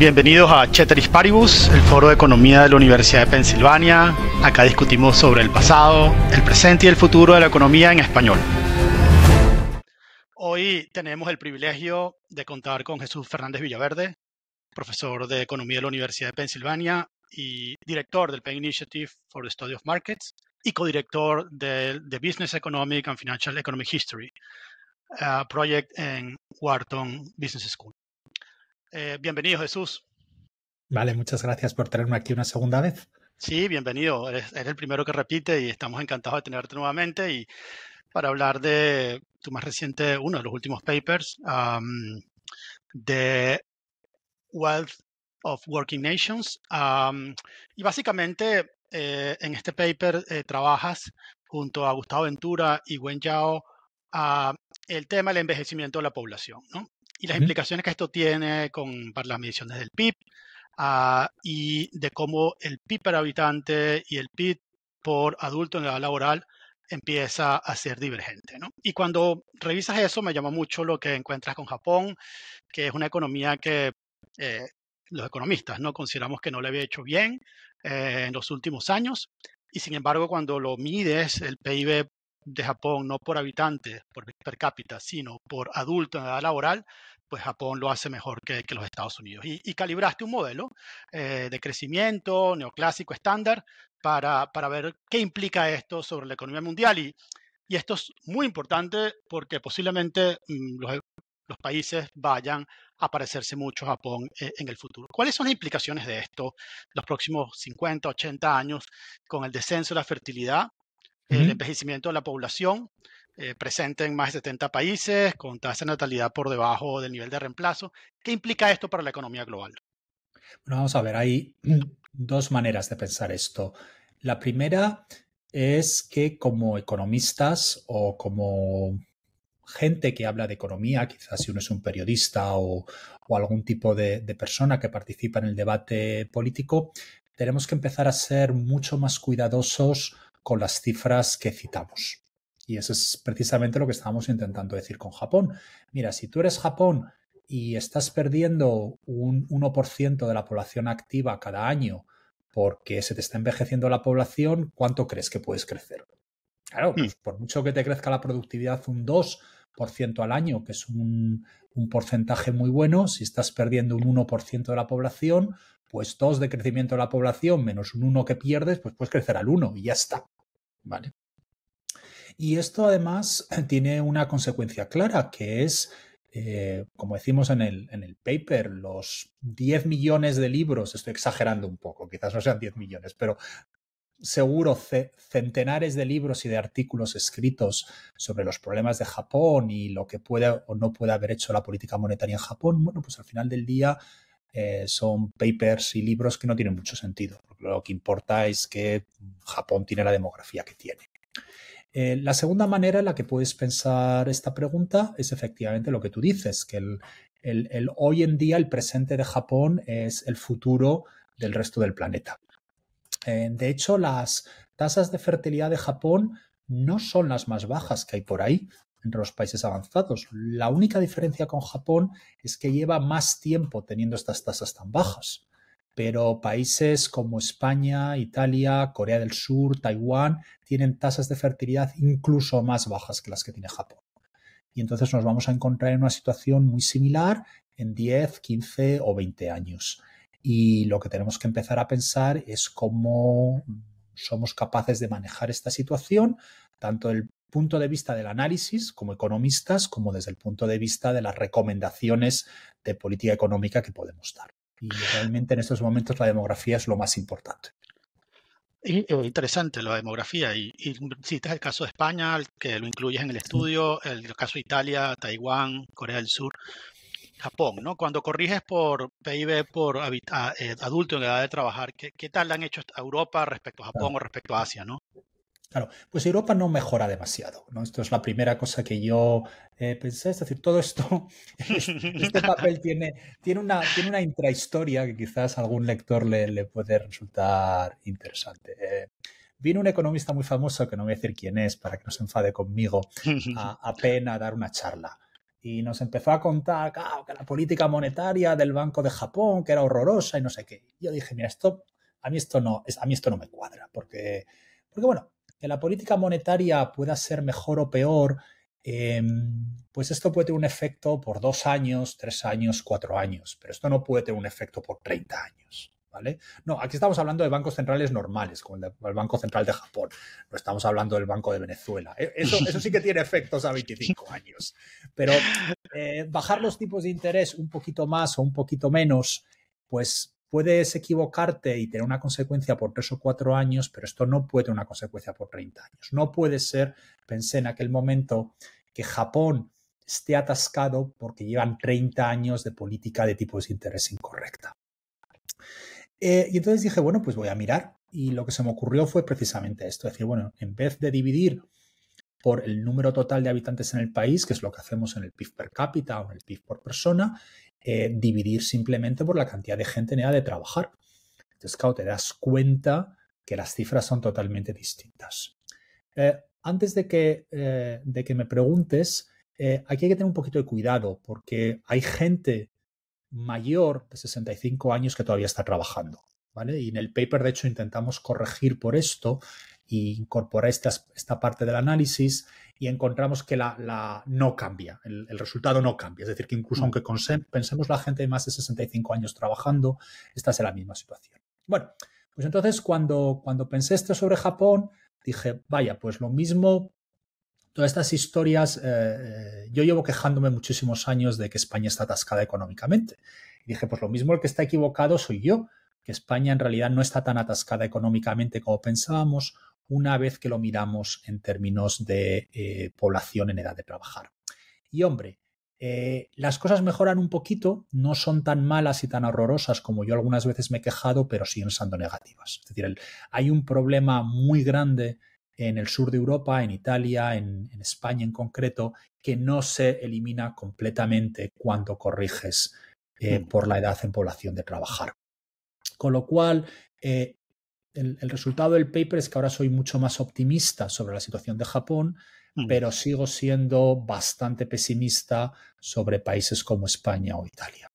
Bienvenidos a Cheteris Paribus, el foro de economía de la Universidad de Pensilvania. Acá discutimos sobre el pasado, el presente y el futuro de la economía en español. Hoy tenemos el privilegio de contar con Jesús Fernández Villaverde, profesor de economía de la Universidad de Pensilvania y director del Penn Initiative for the Study of Markets y codirector del Business Economic and Financial Economic History eh, Project en Wharton Business School. Eh, bienvenido, Jesús. Vale, muchas gracias por tenerme aquí una segunda vez. Sí, bienvenido. Eres, el primero que repite y estamos encantados de tenerte nuevamente y para hablar de tu más reciente, uno de los últimos papers, de Wealth of Working Nations. y básicamente eh, en este paper eh, trabajas junto a Gustavo Ventura y Wen Yao ah, el tema del envejecimiento de la población. ¿no? y las implicaciones que esto tiene con, para las mediciones del PIB ah, y de cómo el PIB per habitante y el PIB por adulto en la edad laboral empieza a ser divergente. Y cuando revisas eso, me llama mucho lo que encuentras con Japón, que es una economía que eh, los economistas no consideramos que no le había hecho bien eh, en los últimos años. Y sin embargo, cuando lo mides, el PIB de Japón, no por habitante, por per cápita, sino por adulto en edad laboral, pues Japón lo hace mejor que, los Estados Unidos. Y, calibraste un modelo eh, de crecimiento neoclásico estándar para, ver qué implica esto sobre la economía mundial. Y, esto es muy importante porque posiblemente mm, los, países vayan a parecerse mucho a Japón eh, en el futuro. ¿Cuáles son las implicaciones de esto los próximos 50, 80 años con el descenso de la fertilidad el envejecimiento de la población, eh, presente en más de 70 países, con tasa de natalidad por debajo del nivel de reemplazo. ¿Qué implica esto para la economía global? Bueno, vamos a ver, hay dos maneras de pensar esto. La primera es que como economistas o como gente que habla de economía, quizás si uno es un periodista o, algún tipo de, persona que participa en el debate político, tenemos que empezar a ser mucho más cuidadosos con las cifras que citamos. Y eso es precisamente lo que estábamos intentando decir con Japón. Mira, si tú eres Japón y estás perdiendo un 1% de la población activa cada año porque se te está envejeciendo la población, ¿cuánto crees que puedes crecer? Claro, hmm. pues por mucho que te crezca la productividad un 2, por ciento al año, que es un, porcentaje muy bueno. Si estás perdiendo un 1% de la población, pues 2 de crecimiento de la población menos un 1 que pierdes, pues puedes crecer al 1 y ya está. ¿Vale? Y esto además tiene una consecuencia clara, que es, eh, como decimos en el, en el paper, los 10 millones de libros, estoy exagerando un poco, quizás no sean 10 millones, pero seguro centenares de libros y de artículos escritos sobre los problemas de Japón y lo que puede o no puede haber hecho la política monetaria en Japón, bueno, pues al final del día eh, son papers y libros que no tienen mucho sentido. Lo que importa es que Japón tiene la demografía que tiene. Eh, la segunda manera en la que puedes pensar esta pregunta es efectivamente lo que tú dices, que el hoy en día el presente de Japón es el futuro del resto del planeta. Eh, de hecho, las tasas de fertilidad de Japón no son las más bajas que hay por ahí entre los países avanzados. La única diferencia con Japón es que lleva más tiempo teniendo estas tasas tan bajas. Pero países como España, Italia, Corea del Sur, Taiwán, tienen tasas de fertilidad incluso más bajas que las que tiene Japón. Y entonces nos vamos a encontrar en una situación muy similar en 10, 15 o 20 años. Y lo que tenemos que empezar a pensar es cómo somos capaces de manejar esta situación, tanto el punto de vista del análisis como economistas, como desde el punto de vista de las recomendaciones de política económica que podemos dar. Y realmente en estos momentos la demografía es lo más importante. Oh, interesante la demografía y, y, es el caso de España, que lo incluyes en el estudio, el caso de Italia, Taiwán, Corea del Sur. Japón, ¿no? Cuando corriges por PIB por eh, adulto en edad de trabajar, ¿qué, tal tal han hecho a Europa respecto a Japón o respecto a Asia, ¿no? Claro, pues Europa no mejora demasiado, ¿no? Esto es la primera cosa que yo eh, pensé, es decir, todo esto, este papel tiene, tiene, una, tiene una intrahistoria que quizás a algún lector le, puede resultar interesante. Eh, vino un economista muy famoso, que no voy a decir quién es para que no se enfade conmigo, a, a dar una charla y nos empezó a contar que la política monetaria del Banco de Japón, que era horrorosa y no sé qué. Yo dije, mira, esto, a mí esto no, a mí esto no me cuadra, porque, porque bueno, que la política monetaria pueda ser mejor o peor, em, pues esto puede tener un efecto por dos años, tres años, cuatro años, pero esto no puede tener un efecto por 30 años. No, aquí estamos hablando de bancos centrales normales, como el, Banco Central de Japón. No estamos hablando del Banco de Venezuela. E, eso, sí que tiene efectos a 25 años. Pero eh, bajar los tipos de interés un poquito más o un poquito menos, pues puedes equivocarte y tener una consecuencia por tres o cuatro años, pero esto no puede tener una consecuencia por 30 años. No puede ser, pensé en aquel momento, que Japón esté atascado porque llevan 30 años de política de tipos de interés incorrecta. Eh, y entonces dije, bueno, pues voy a mirar. Y lo que se me ocurrió fue precisamente esto. Es decir, bueno, en vez de dividir por el número total de habitantes en el país, que es lo que hacemos en el PIB per cápita o en el PIB por persona, eh, dividir simplemente por la cantidad de gente en edad de trabajar. Entonces, claro, te das cuenta que las cifras son totalmente distintas. Eh, antes de que, me preguntes, aquí hay que tener un poquito de cuidado porque hay gente mayor de 65 años que todavía está trabajando. ¿vale? Y en el paper, de hecho, intentamos corregir por esto e incorporar esta, parte del análisis y encontramos que la, no cambia, el, resultado no cambia. Es decir, que incluso mm. aunque pensemos la gente de más de 65 años trabajando, esta es la misma situación. Bueno, pues entonces cuando, cuando pensé esto sobre Japón, dije, vaya, pues lo mismo estas historias, eh, eh, yo llevo quejándome muchísimos años de que España está atascada económicamente. Y dije, pues lo mismo el que está equivocado soy yo, que España en realidad no está tan atascada económicamente como pensábamos una vez que lo miramos en términos de eh, población en edad de trabajar. Y hombre, las cosas mejoran un poquito, no son tan malas y tan horrorosas como yo algunas veces me he quejado, pero siguen siendo negativas. Es decir, hay un problema muy grande en el sur de Europa, en Italia, en, España en concreto, que no se elimina completamente cuando corriges eh, mm. por la edad en población de trabajar. Con lo cual, eh, el, resultado del paper es que ahora soy mucho más optimista sobre la situación de Japón, mm. pero sigo siendo bastante pesimista sobre países como España o Italia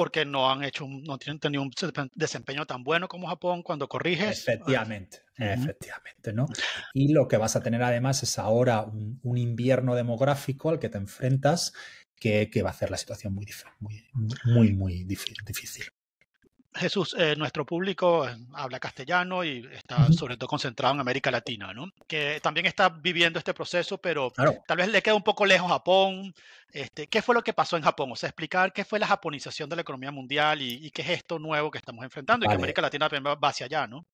porque no han hecho, no tienen tenido un desempeño tan bueno como Japón cuando corriges. Efectivamente, efectivamente, ¿no? Y lo que vas a tener además es ahora un, invierno demográfico al que te enfrentas que, va a hacer la situación muy, muy, muy, muy difícil. Jesús, eh, nuestro público eh, habla castellano y está sobre todo concentrado en América Latina, ¿no? Que también está viviendo este proceso, pero tal vez le queda un poco lejos Japón. Este, ¿Qué fue lo que pasó en Japón? O sea, explicar qué fue la japonización de la economía mundial y, qué es esto nuevo que estamos enfrentando y que América Latina va hacia allá, ¿no?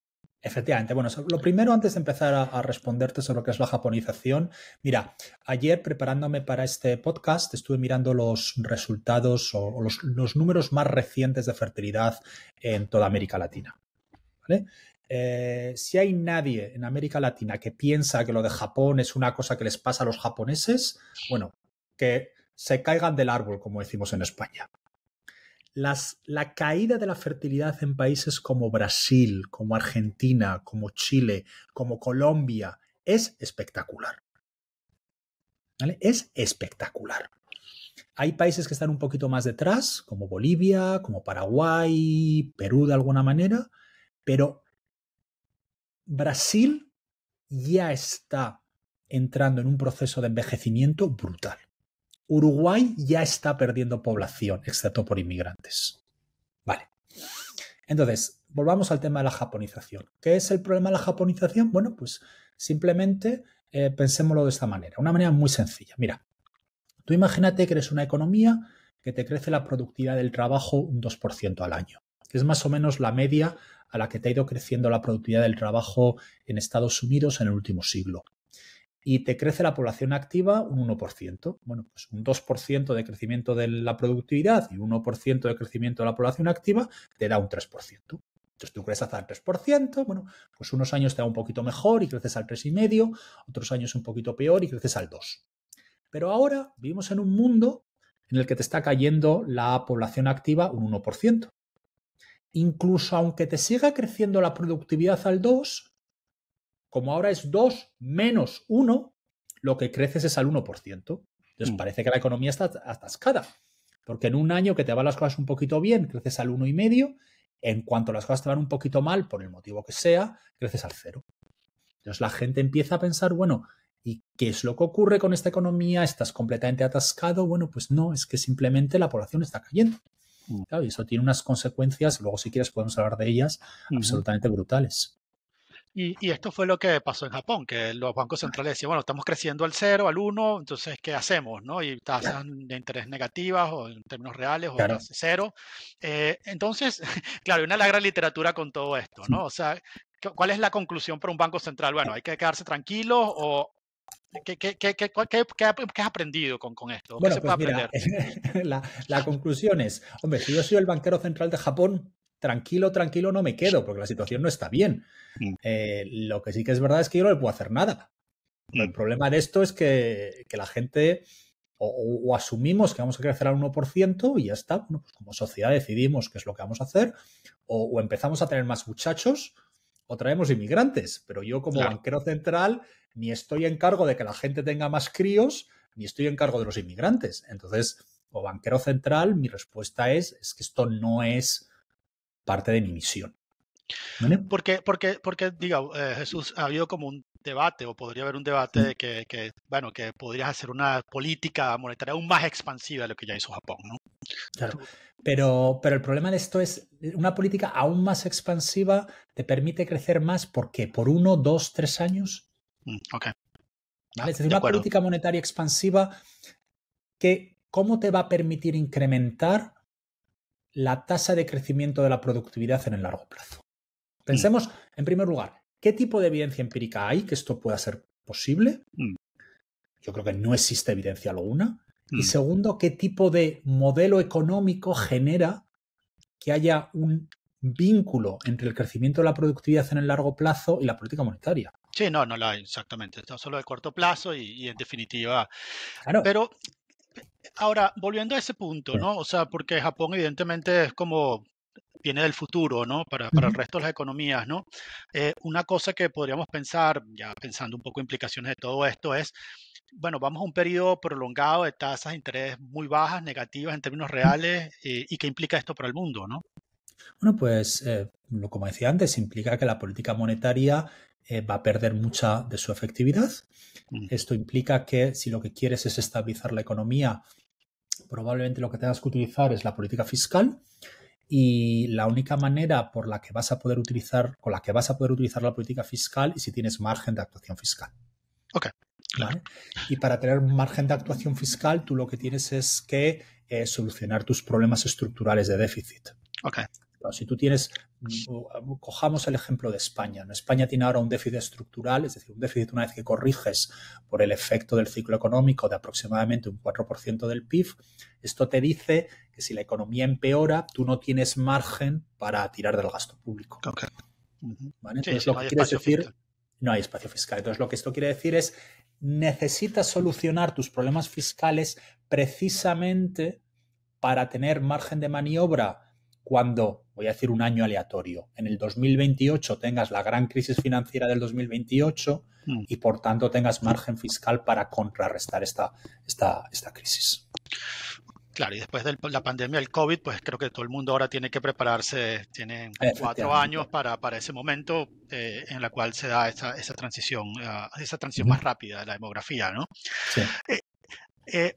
Efectivamente, bueno, lo primero antes de empezar a, responderte sobre lo que es la japonización, mira, ayer preparándome para este podcast estuve mirando los resultados o, los, números más recientes de fertilidad en toda América Latina. Eh, si hay nadie en América Latina que piensa que lo de Japón es una cosa que les pasa a los japoneses, bueno, que se caigan del árbol, como decimos en España la caída de la fertilidad en países como Brasil, como Argentina, como Chile, como Colombia, es espectacular. Es espectacular. Hay países que están un poquito más detrás, como Bolivia, como Paraguay, Perú de alguna manera, pero Brasil ya está entrando en un proceso de envejecimiento brutal. Uruguay ya está perdiendo población, excepto por inmigrantes. Vale. Entonces, volvamos al tema de la japonización. ¿Qué es el problema de la japonización? Bueno, pues simplemente eh, pensémoslo de esta manera, una manera muy sencilla. Mira, tú imagínate que eres una economía que te crece la productividad del trabajo un 2% al año, que es más o menos la media a la que te ha ido creciendo la productividad del trabajo en Estados Unidos en el último siglo y te crece la población activa un 1%. Bueno, pues un 2% de crecimiento de la productividad y un 1% de crecimiento de la población activa te da un 3%. Entonces tú creces hasta el 3%, bueno, pues unos años te da un poquito mejor y creces al 3,5, otros años un poquito peor y creces al 2. Pero ahora vivimos en un mundo en el que te está cayendo la población activa un 1%. Incluso aunque te siga creciendo la productividad al 2, como ahora es 2 menos 1, lo que creces es al 1%. Entonces mm. parece que la economía está atascada. Porque en un año que te van las cosas un poquito bien, creces al 1,5. En cuanto las cosas te van un poquito mal, por el motivo que sea, creces al 0. Entonces la gente empieza a pensar, bueno, ¿y qué es lo que ocurre con esta economía? ¿Estás completamente atascado? Bueno, pues no, es que simplemente la población está cayendo. Mm. y eso tiene unas consecuencias, luego si quieres podemos hablar de ellas, absolutamente brutales. Y, esto fue lo que pasó en Japón, que los bancos ah. centrales decían, bueno, estamos creciendo al cero, al uno, entonces, ¿qué hacemos? ¿no? Y tasas de interés negativas o en términos reales o cero. Eh, entonces, claro, hay una larga literatura con todo esto, ¿no? O sea, ¿cuál es la conclusión para un banco central? Bueno, ¿hay que quedarse tranquilos o, ¿Qué, qué, qué, ¿Qué, has aprendido con, con esto? Bueno, pues mira, la, la, conclusión es, hombre, si yo soy el banquero central de Japón, tranquilo, tranquilo no me quedo, porque la situación no está bien. Mm. Eh, lo que sí que es verdad es que yo no le puedo hacer nada. Mm. el problema de esto es que, la gente o, asumimos que vamos a crecer al 1% y ya está. Bueno, pues como sociedad decidimos qué es lo que vamos a hacer, o, empezamos a tener más muchachos, o traemos inmigrantes. Pero yo, como banquero central, ni estoy en cargo de que la gente tenga más críos, ni estoy en cargo de los inmigrantes. Entonces, como banquero central, mi respuesta es, es que esto no es parte de mi misión. Porque, porque, porque diga, eh, Jesús, ha habido como un debate, o podría haber un debate de que, bueno, que podrías hacer una política monetaria aún más expansiva de lo que ya hizo Japón, ¿no? Claro. Pero, pero el problema de esto es, una política aún más expansiva te permite crecer más, porque ¿Por uno, dos, tres años? Mm, ok. Es decir, una política monetaria expansiva que, ¿cómo te va a permitir incrementar la tasa de crecimiento de la productividad en el largo plazo. Mm. Pensemos, en primer lugar, ¿qué tipo de evidencia empírica hay que esto pueda ser posible? Mm. Yo creo que no existe evidencia alguna. Y mm. segundo, ¿qué tipo de modelo económico genera que haya un vínculo entre el crecimiento de la productividad en el largo plazo y la política monetaria? Sí, no, no la hay, exactamente. Está solo de corto plazo y, en definitiva. Pero ahora, volviendo a ese punto, ¿no? O sea, porque Japón evidentemente es como viene del futuro, ¿no? Para, el resto de las economías, ¿no? Eh, una cosa que podríamos pensar, ya pensando un poco implicaciones de todo esto, es, bueno, vamos a un periodo prolongado de tasas de interés muy bajas, negativas en términos reales, eh, ¿y qué implica esto para el mundo, ¿no? Bueno, pues eh, como decía antes, implica que la política monetaria eh, va a perder mucha de su efectividad. Mm. Esto implica que si lo que quieres es estabilizar la economía, probablemente lo que tengas que utilizar es la política fiscal y la única manera por la que vas a poder utilizar, con la que vas a poder utilizar la política fiscal y si tienes margen de actuación fiscal. Ok. Y para tener margen de actuación fiscal, tú lo que tienes es que eh, solucionar tus problemas estructurales de déficit. Ok. si tú tienes cojamos el ejemplo de España. España tiene ahora un déficit estructural, es decir, un déficit una vez que corriges por el efecto del ciclo económico de aproximadamente un 4% del PIB. Esto te dice que si la economía empeora, tú no tienes margen para tirar del gasto público. Entonces, lo que quieres decir, no hay espacio fiscal. Entonces, lo que esto quiere decir es, necesitas solucionar tus problemas fiscales precisamente para tener margen de maniobra cuando, voy a decir un año aleatorio, en el 2028 tengas la gran crisis financiera del 2028 hmm. y por tanto tengas margen fiscal para contrarrestar esta, esta, crisis. Claro, y después de la pandemia del COVID, pues creo que todo el mundo ahora tiene que prepararse, tiene cuatro años para, para ese momento eh, en el cual se da esa, esa transición, ah, esa transición más rápida de la demografía, ¿no? Sí. Eh, eh,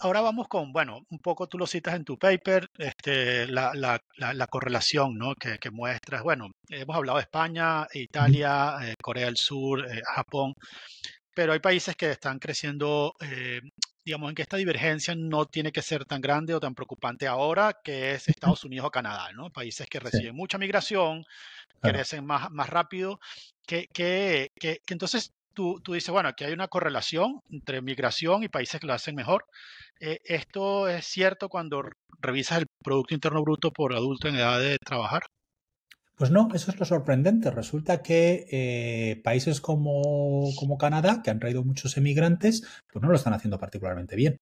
ahora vamos con, bueno, un poco tú lo citas en tu paper, este, la, correlación ¿no? que, muestras. Bueno, hemos hablado de España, Italia, eh, Corea del Sur, eh, Japón, pero hay países que están creciendo, eh, digamos, en que esta divergencia no tiene que ser tan grande o tan preocupante ahora, que es Estados Unidos o Canadá, ¿no? Países que reciben mucha migración, crecen más, más rápido, que, que entonces Tú, dices, bueno, aquí hay una correlación entre migración y países que lo hacen mejor. Eh, esto es cierto cuando revisas el Producto Interno Bruto por adulto en edad de trabajar. Pues no, eso es lo sorprendente. Resulta que eh, países como, Canadá, que han traído muchos emigrantes, pues no lo están haciendo particularmente bien.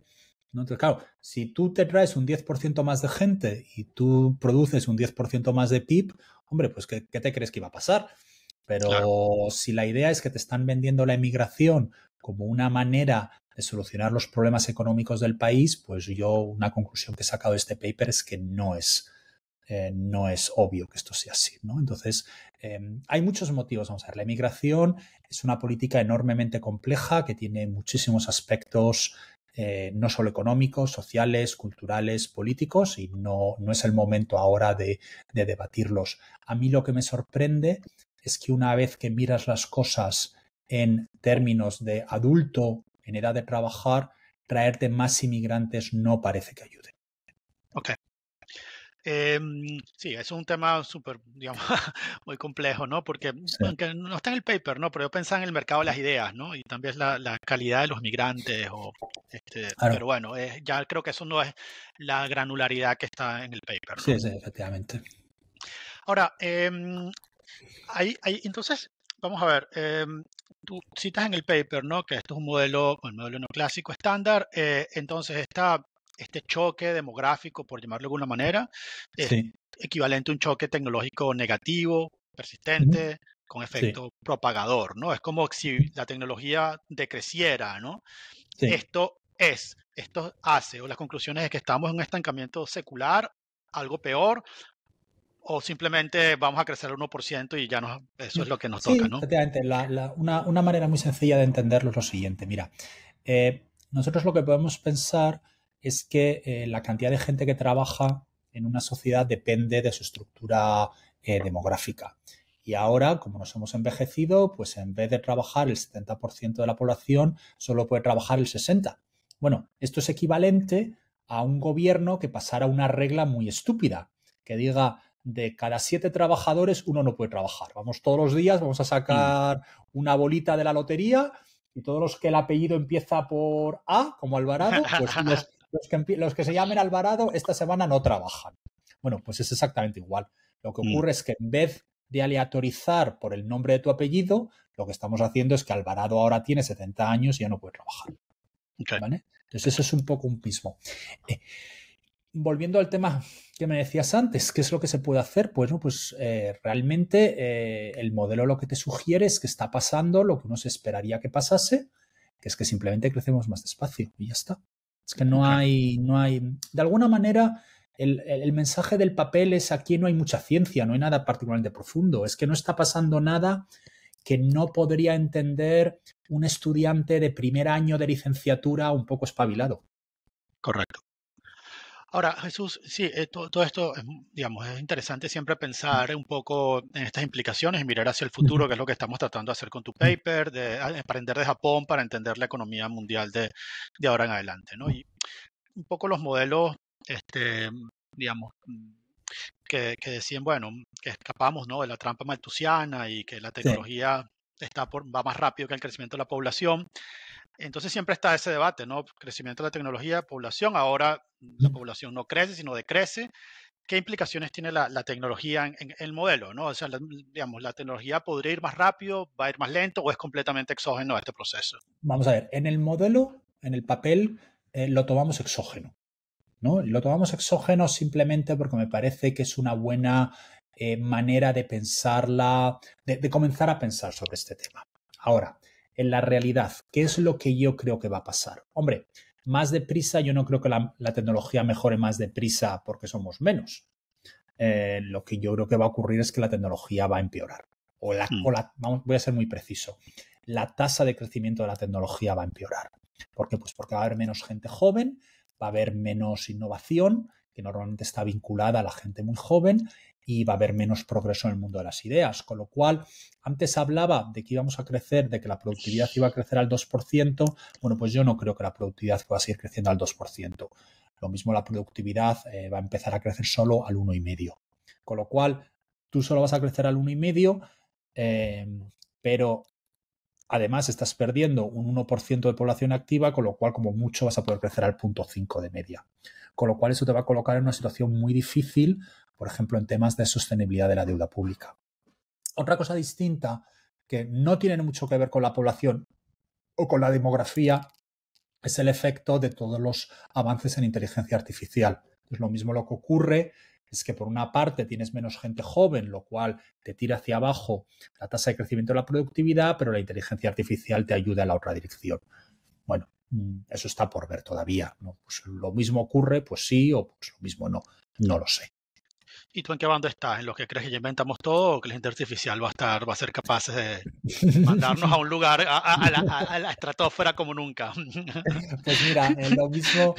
¿no? Entonces, claro, si tú te traes un 10% más de gente y tú produces un 10% más de PIB, hombre, pues ¿qué, ¿qué te crees que iba a pasar? Pero si la idea es que te están vendiendo la emigración como una manera de solucionar los problemas económicos del país, pues yo una conclusión que he sacado de este paper es que no es, eh, no es obvio que esto sea así. ¿no? Entonces, em, hay muchos motivos. Vamos a ver, la emigración es una política enormemente compleja que tiene muchísimos aspectos. Eh, no solo económicos, sociales, culturales, políticos, y no, no es el momento ahora de, de debatirlos. A mí lo que me sorprende es que una vez que miras las cosas en términos de adulto, en edad de trabajar, traerte más inmigrantes no parece que ayude. Ok. Em, sí, es un tema súper, digamos, muy complejo, ¿no? Porque, aunque no está en el paper, ¿no? Pero yo pensaba en el mercado de las ideas, ¿no? Y también la, la calidad de los migrantes, o, este, pero bueno, eh, ya creo que eso no es la granularidad que está en el paper. Sí, sí, efectivamente. Ahora, eh, Ahí, entonces, vamos a ver, em, tú citas en el paper, ¿no? Que esto es un modelo, el modelo neoclásico estándar, eh, entonces este choque demográfico, por llamarlo de alguna manera, es equivalente a un choque tecnológico negativo, persistente, con efecto propagador, ¿no? Es como si la tecnología decreciera, ¿no? Esto es, esto hace, o las conclusiones es que estamos en un estancamiento secular, algo peor, o simplemente vamos a crecer al 1% y ya no eso es lo que nos toca, ¿no? Exactamente. una, una, manera muy sencilla de entenderlo es lo siguiente. Mira, eh, nosotros lo que podemos pensar es que eh, la cantidad de gente que trabaja en una sociedad depende de su estructura eh, demográfica. Y ahora, como nos hemos envejecido, pues en vez de trabajar el 70% de la población, solo puede trabajar el 60%. Bueno, esto es equivalente a un gobierno que pasara una regla muy estúpida, que diga, de cada siete trabajadores uno no puede trabajar. Vamos todos los días, vamos a mm. sacar una bolita de la lotería y todos los que el apellido empieza por A, como Alvarado, pues los, que, se llamen Alvarado esta semana no trabajan. Bueno, pues es exactamente igual. Lo que mm. ocurre es que en vez de aleatorizar por el nombre de tu apellido, lo que estamos haciendo es que Alvarado ahora tiene 70 años y ya no puede trabajar. Entonces, eso es un poco un pismo. Eh, volviendo al tema que me decías antes, ¿qué es lo que se puede hacer? Pues, ¿no? Eh, pues realmente eh, el modelo lo que te sugiere es que está pasando lo que uno se esperaría que pasase, que es que simplemente crecemos más despacio y ya está. Es que no hay, no hay, de alguna manera, el, el mensaje del papel es aquí no hay mucha ciencia, no hay nada particularmente profundo, es que no está pasando nada que no podría entender un estudiante de primer año de licenciatura un poco espabilado. Correcto. Ahora, Jesús, sí, eh, todo, esto, es, digamos, es interesante siempre pensar un poco en estas implicaciones y mirar hacia el futuro, que es lo que estamos tratando de hacer con tu paper, de aprender de Japón para entender la economía mundial de, ahora en adelante, ¿no? Y un poco los modelos, este, digamos, que, decían, bueno, que escapamos, ¿no? De la trampa maltusiana y que la tecnología está por, va más rápido que el crecimiento de la población. Entonces siempre está ese debate, ¿no? Crecimiento de la tecnología, población. Ahora la población no crece, sino decrece. ¿Qué implicaciones tiene la, tecnología en, el modelo? ¿no? O sea, digamos, la tecnología podría ir más rápido, va a ir más lento o es completamente exógeno a este proceso. Vamos a ver, en el modelo, en el papel, eh, lo tomamos exógeno. ¿no? Lo tomamos exógeno simplemente porque me parece que es una buena eh, manera de pensarla, de comenzar a pensar sobre este tema. Ahora, en la realidad. ¿Qué es lo que yo creo que va a pasar? Hombre, más deprisa, yo no creo que la, tecnología mejore más deprisa porque somos menos. Eh, lo que yo creo que va a ocurrir es que la tecnología va a empeorar. O la, hmm. voy a ser muy preciso, la tasa de crecimiento de la tecnología va a empeorar. ¿Por qué? Pues porque va a haber menos gente joven, va a haber menos innovación que normalmente está vinculada a la gente muy joven y va a haber menos progreso en el mundo de las ideas. Con lo cual, antes hablaba de que íbamos a crecer, de que la productividad iba a crecer al 2%. Bueno, pues yo no creo que la productividad pueda seguir creciendo al 2%. Lo mismo la productividad eh, va a empezar a crecer solo al 1,5%. Con lo cual, tú solo vas a crecer al 1,5%, eh, pero además estás perdiendo un 1% de población activa, con lo cual como mucho vas a poder crecer al punto 5 de media con lo cual eso te va a colocar en una situación muy difícil, por ejemplo, en temas de sostenibilidad de la deuda pública. Otra cosa distinta que no tiene mucho que ver con la población o con la demografía es el efecto de todos los avances en inteligencia artificial. Es lo mismo lo que ocurre es que por una parte tienes menos gente joven, lo cual te tira hacia abajo la tasa de crecimiento de la productividad, pero la inteligencia artificial te ayuda en la otra dirección. Bueno, Mm. eso está por ver todavía. ¿no? Pues lo mismo ocurre, pues sí, o pues lo mismo no, no lo sé. ¿Y tú en qué bando estás? ¿En los que crees que ya inventamos todo o que la gente artificial va a estar, va a ser capaz de mandarnos a un lugar, a, a, a, la, como nunca? Pues mira, eh, lo, mismo,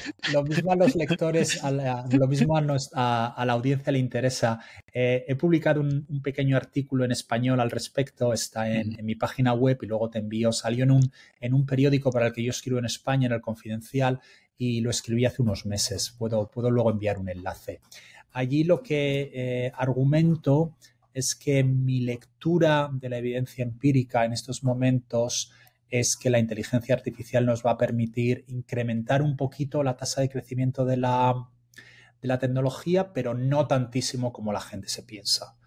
a los lectores, lo mismo a, la audiencia le interesa. Eh, he publicado un, pequeño artículo en español al respecto, está en, mi página web y luego te envío. Salió en un, en un periódico para el que yo escribo en España, en el Confidencial, y lo escribí hace unos meses. Puedo, puedo luego enviar un enlace. Allí lo que eh, argumento es que mi lectura de la evidencia empírica en estos momentos es que la inteligencia artificial nos va a permitir incrementar un poquito la tasa de crecimiento de la, tecnología, pero no tantísimo como la gente se piensa.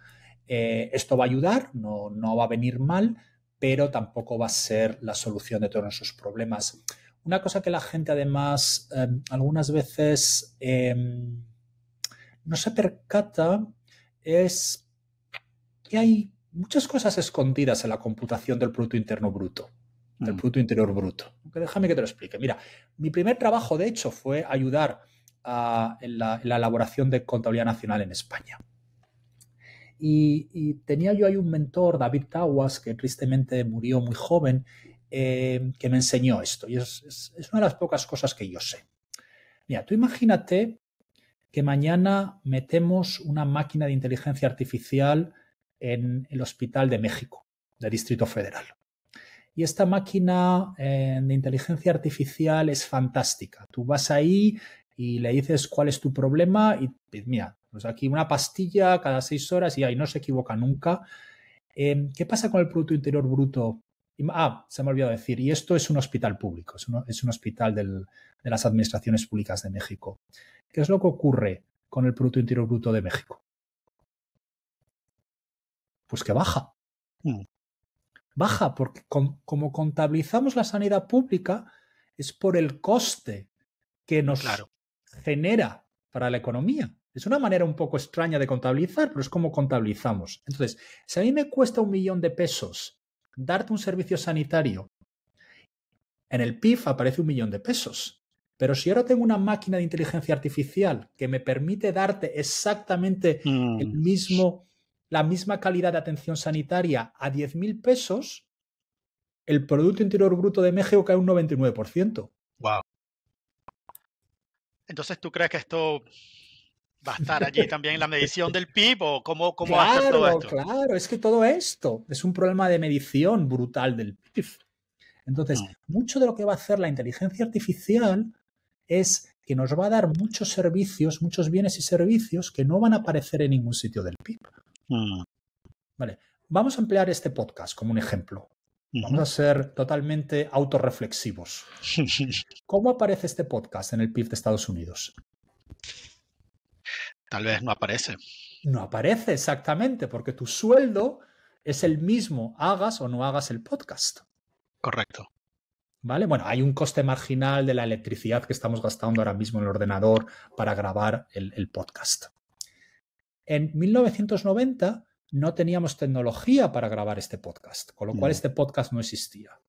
Eh, esto va a ayudar, no, no va a venir mal, pero tampoco va a ser la solución de todos nuestros problemas. Una cosa que la gente además eh, algunas veces no se percata es que hay muchas cosas escondidas en la computación del Producto Interno Bruto, del mm. Producto Interior Bruto. Déjame que te lo explique. Mira, mi primer trabajo, de hecho, fue ayudar a, en, la, elaboración de contabilidad nacional en España. Y, tenía yo ahí un mentor, David Tawas, que tristemente murió muy joven, eh, que me enseñó esto. Y es una de las pocas cosas que yo sé. Mira, tú imagínate que mañana metemos una máquina de inteligencia artificial en el Hospital de México, del Distrito Federal. Y esta máquina eh, de inteligencia artificial es fantástica. Tú vas ahí y le dices cuál es tu problema y mira, pues aquí una pastilla cada seis horas y ahí no se equivoca nunca. Eh, ¿Qué pasa con el Producto Interior Bruto Ah, se me ha olvidado decir, y esto es un hospital público, es un, hospital de las administraciones públicas de México. ¿Qué es lo que ocurre con el Producto Interior Bruto de México? Pues que baja. Mm. Baja, porque como contabilizamos la sanidad pública, es por el coste que nos genera para la economía. Es una manera un poco extraña de contabilizar, pero es como contabilizamos. Entonces, si a mí me cuesta un millón de pesos darte un servicio sanitario, en el PIF aparece un millón de pesos. Pero si ahora tengo una máquina de inteligencia artificial que me permite darte exactamente mm. el mismo, la misma calidad de atención sanitaria a 10.000 mil pesos, el Producto Interior Bruto de México cae un 99%. Wow. Entonces, ¿tú crees que esto va a estar allí también la medición del PIB o cómo, cómo claro, todo esto? Claro, es que todo esto es un problema de medición brutal del PIB. Entonces, ah. mucho de lo que va a hacer la inteligencia artificial es que nos va a dar muchos servicios, muchos bienes y servicios que no van a aparecer en ningún sitio del PIB. Ah. Vale, vamos a emplear este podcast como un ejemplo. Vamos a ser totalmente autorreflexivos. ¿Cómo aparece este podcast en el PIB de Estados Unidos? Tal vez no aparece. No aparece exactamente, porque tu sueldo es el mismo, hagas o no hagas el podcast. Correcto. ¿Vale? Bueno, hay un coste marginal de la electricidad que estamos gastando ahora mismo en el ordenador para grabar el, podcast. En 1990 no teníamos tecnología para grabar este podcast, con lo cual este podcast no existía.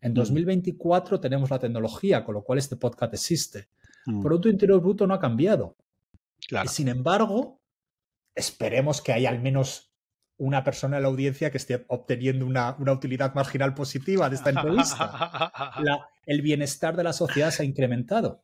En 2024 tenemos la tecnología, con lo cual este podcast existe. Pero Producto Interior Bruto no ha cambiado. Claro. Sin embargo, esperemos que haya al menos una persona en la audiencia que esté obteniendo una, utilidad marginal positiva de esta entrevista. el bienestar de la sociedad se ha incrementado.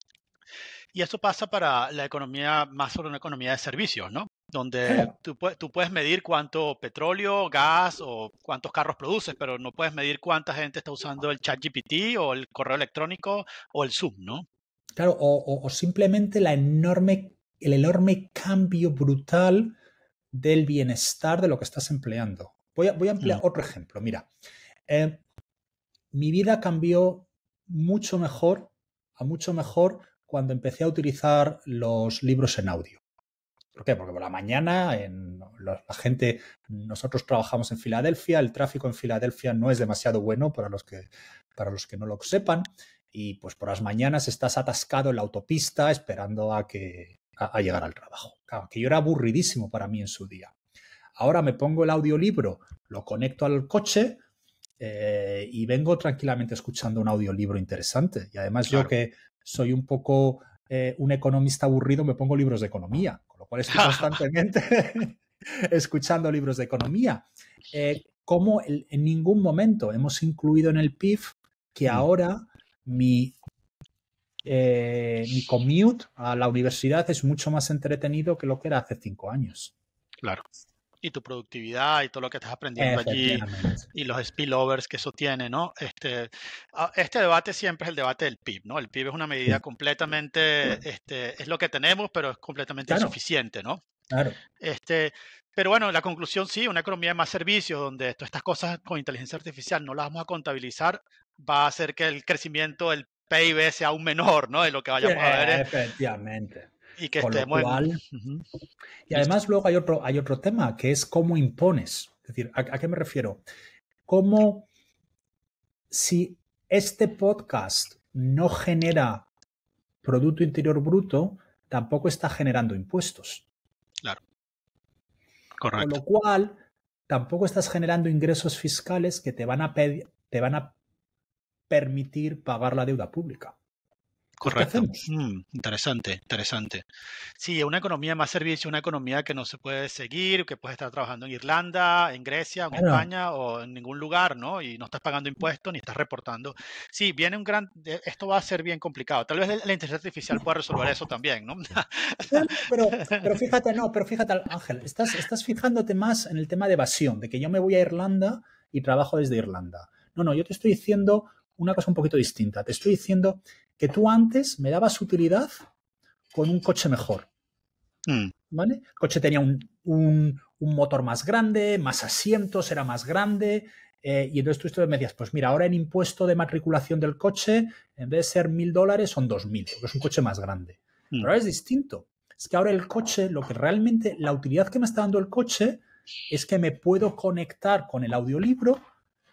Y eso pasa para la economía, más sobre una economía de servicios, ¿no? Donde tú, puedes medir cuánto petróleo, gas o cuántos carros produces, pero no puedes medir cuánta gente está usando el chat GPT o el correo electrónico o el Zoom, ¿no? Claro, o simplemente la enorme el enorme cambio brutal del bienestar de lo que estás empleando. Voy a, voy emplear mm. otro ejemplo. Mira, eh, mi vida cambió mucho mejor, a mucho mejor, cuando empecé a utilizar los libros en audio. ¿Por qué? Porque por la mañana en, la, gente, nosotros trabajamos en Filadelfia, el tráfico en Filadelfia no es demasiado bueno para los que, para los que no lo sepan y pues por las mañanas estás atascado en la autopista esperando a que, a, llegar al trabajo. Claro, que yo era aburridísimo para mí en su día. Ahora me pongo el audiolibro, lo conecto al coche eh, y vengo tranquilamente escuchando un audiolibro interesante. Y además yo que soy un poco eh, un economista aburrido, me pongo libros de economía, con lo cual estoy constantemente escuchando libros de economía. Eh, como en ningún momento hemos incluido en el PIB que mm. ahora mi eh, mi commute a la universidad es mucho más entretenido que lo que era hace cinco años. Claro. Y tu productividad y todo lo que estás aprendiendo allí y los spillovers que eso tiene, ¿no? Este, este debate siempre es el debate del PIB, ¿no? El PIB es una medida completamente, este, es lo que tenemos, pero es completamente insuficiente, ¿no? Claro. Este, pero bueno, la conclusión sí, una economía de más servicios, donde estas cosas con inteligencia artificial no las vamos a contabilizar, va a hacer que el crecimiento del PIB sea un menor, ¿no? En lo que vayamos a ver. ¿eh? Efectivamente. Y que Con Y además, luego hay otro, tema que es cómo impones. Es decir, ¿a, qué me refiero? Cómo si este podcast no genera Producto Interior Bruto, tampoco está generando impuestos. Claro. Correcto. Con lo cual, tampoco estás generando ingresos fiscales que te van a, te van a permitir pagar la deuda pública. Correcto. Mm, interesante, interesante. Sí, una economía más servicio, una economía que no se puede seguir, que puede estar trabajando en Irlanda, en Grecia, en España o en ningún lugar, ¿no? Y no estás pagando impuestos ni estás reportando. Sí, viene un gran. Eh, esto va a ser bien complicado. Tal vez la inteligencia artificial pueda resolver eso también, ¿no? pero, pero fíjate, no, pero fíjate, Ángel, estás, estás fijándote más en el tema de evasión, de que yo me voy a Irlanda y trabajo desde Irlanda. No, no, yo te estoy diciendo una cosa un poquito distinta. Te estoy diciendo que tú antes me dabas utilidad con un coche mejor. Mm. ¿Vale? El coche tenía un, motor más grande, más asientos, era más grande. Eh, y entonces tú me decías, pues mira, ahora el impuesto de matriculación del coche, en vez de ser mil dólares, son dos mil, porque es un coche más grande. Pero mm. ahora es distinto. Es que ahora el coche, lo que realmente, la utilidad que me está dando el coche es que me puedo conectar con el audiolibro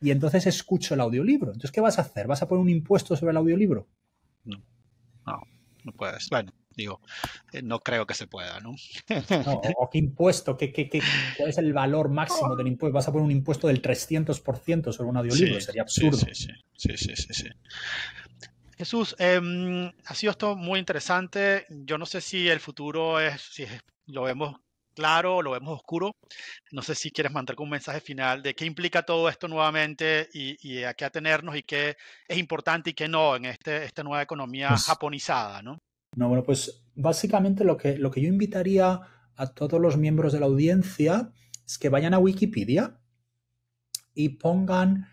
y entonces escucho el audiolibro. Entonces, ¿qué vas a hacer? ¿Vas a poner un impuesto sobre el audiolibro? No, no, puedes. Bueno, digo, eh, no creo que se pueda, ¿no? qué impuesto? cuál es el valor máximo del impuesto? ¿Vas a poner un impuesto del 300% sobre un audiolibro? Sería absurdo. Sí, sí, sí, Jesús, em, ha sido esto muy interesante. Yo no sé si el futuro es, si lo vemos claro, lo vemos oscuro. No sé si quieres mandar un mensaje final de qué implica todo esto nuevamente y, a qué atenernos y qué es importante y qué no en este, esta nueva economía pues japonizada, ¿no? No, bueno, pues básicamente lo que, lo que yo invitaría a todos los miembros de la audiencia es que vayan a Wikipedia y pongan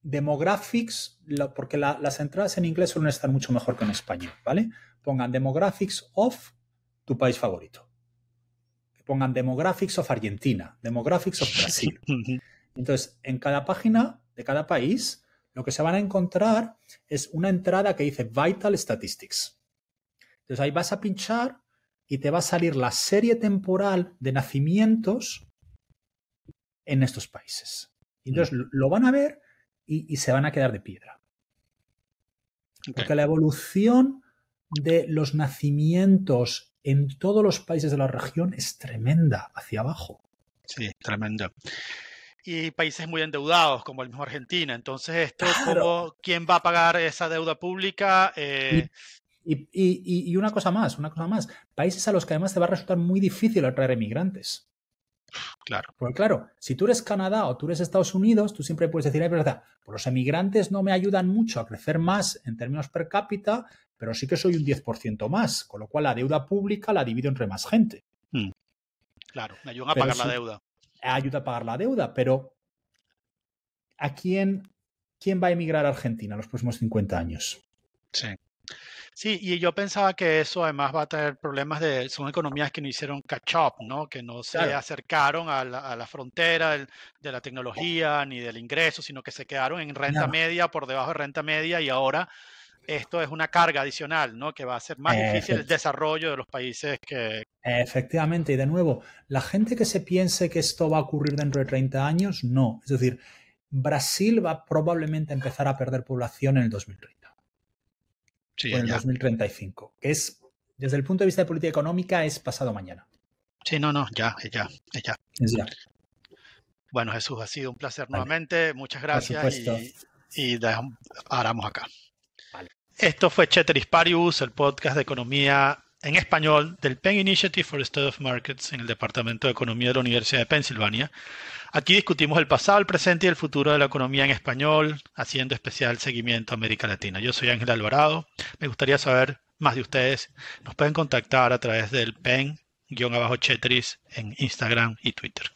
demographics, porque las entradas en inglés suelen estar mucho mejor que en español, ¿vale? Pongan demographics of tu país favorito pongan Demographics of Argentina, Demographics of Brasil. Entonces, en cada página de cada país, lo que se van a encontrar es una entrada que dice Vital Statistics. Entonces, ahí vas a pinchar y te va a salir la serie temporal de nacimientos en estos países. Entonces, mm. lo van a ver y, se van a quedar de piedra. Porque la evolución de los nacimientos en todos los países de la región es tremenda hacia abajo. Sí, tremenda. Y países muy endeudados, como el mismo Argentina. Entonces, esto, ¿quién va a pagar esa deuda pública? Eh, y, una cosa más, una cosa más. Países a los que además te va a resultar muy difícil atraer emigrantes. Claro. Porque claro, si tú eres Canadá o tú eres Estados Unidos, tú siempre puedes decir, Ay, verdad. pues los emigrantes no me ayudan mucho a crecer más en términos per cápita, pero sí que soy un 10% más, con lo cual la deuda pública la divido entre más gente. Hmm. Claro, me ayuda a pagar la deuda. Ayuda a pagar la deuda, pero ¿a quién, quién va a emigrar a Argentina en los próximos 50 años? Sí. Sí, y yo pensaba que eso además va a tener problemas de, son economías que no hicieron catch up, ¿no? Que no se acercaron a la, a la frontera de la tecnología ni del ingreso, sino que se quedaron en renta media, por debajo de renta media, y ahora esto es una carga adicional, ¿no? Que va a ser más difícil el desarrollo de los países que... Efectivamente, y de nuevo, la gente que se piense que esto va a ocurrir dentro de 30 años, no. Es decir, Brasil va probablemente a empezar a perder población en el 2030. Sí, o en el 2035, que es, desde el punto de vista de política económica, es pasado mañana. Sí, no, no, ya, ya, ya. Es ya. Bueno, Jesús, ha sido un placer nuevamente. Muchas gracias. Y y dejamos, acá. Esto fue Chetris Parius, el podcast de economía en español del Penn Initiative for Study of Markets en el Departamento de Economía de la Universidad de Pensilvania. Aquí discutimos el pasado, el presente y el futuro de la economía en español, haciendo especial seguimiento a América Latina. Yo soy Ángel Alvarado. Me gustaría saber más de ustedes. Nos pueden contactar a través del Penn-Chetris en Instagram y Twitter.